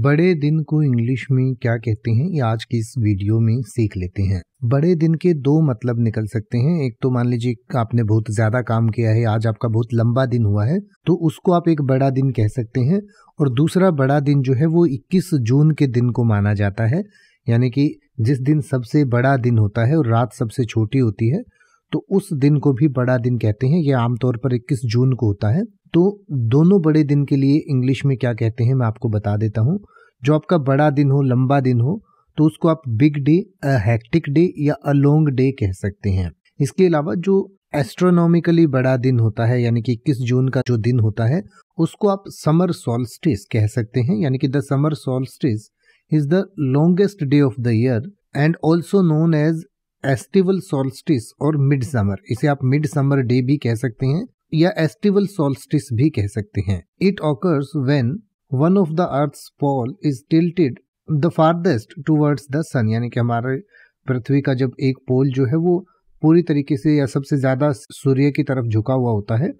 बड़े दिन को इंग्लिश में क्या कहते हैं ये आज की इस वीडियो में सीख लेते हैं बड़े दिन के दो मतलब निकल सकते हैं एक तो मान लीजिए आपने बहुत ज्यादा काम किया है आज आपका बहुत लंबा दिन हुआ है तो उसको आप एक बड़ा दिन कह सकते हैं और दूसरा बड़ा दिन जो है वो 21 जून के दिन को माना जाता है यानी कि जिस दिन सबसे बड़ा दिन होता है और रात सबसे छोटी होती है तो उस दिन को भी बड़ा दिन कहते हैं यह आमतौर पर 21 जून को होता है तो दोनों बड़े दिन के लिए इंग्लिश में क्या कहते हैं मैं आपको बता देता हूँ जो आपका बड़ा दिन हो लंबा दिन हो तो उसको आप big day a hectic day या अ लॉन्ग डे कह सकते हैं इसके अलावा जो एस्ट्रोनॉमिकली बड़ा दिन होता है यानी कि इक्कीस जून का जो दिन होता है उसको आप समर सोलस्टिस कह सकते हैं यानी कि the summer solstice is the longest day of the year and also known as estival solstice और मिड समर इसे आप मिड समर डे भी कह सकते हैं या एस्टिवल सोल्स्टिस भी कह सकते हैं it occurs when one of the earth pole is tilted the farthest towards the sun यानी कि हमारे पृथ्वी का जब एक पोल जो है वो पूरी तरीके से या सबसे ज़्यादा सूर्य की तरफ झुका हुआ होता है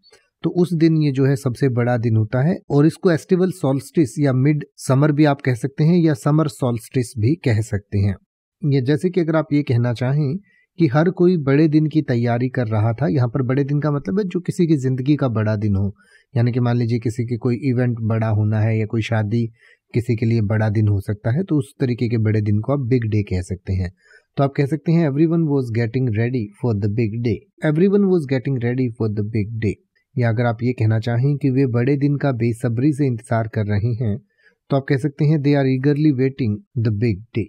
तो उस दिन ये जो है सबसे बड़ा दिन होता है और इसको एस्टिवल सोल्स्टिस या मिड समर भी आप कह सकते हैं या समर सोल्स्टिस भी कह सकते हैं ये जैसे कि अगर आप ये कहना चाहें कि हर कोई बड़े दिन की तैयारी कर रहा था यहाँ पर बड़े दिन का मतलब है जो किसी की ज़िंदगी का बड़ा दिन हो यानी कि मान लीजिए किसी की कोई इवेंट बड़ा होना है या कोई शादी किसी के लिए बड़ा दिन हो सकता है तो उस तरीके के बड़े दिन को आप बिग डे कह सकते हैं तो आप कह सकते हैं everyone was getting ready for the big day everyone was getting ready for the big day या अगर आप ये कहना चाहें कि वे बड़े दिन का बेसब्री से इंतजार कर रहे हैं तो आप कह सकते हैं they are eagerly waiting the big day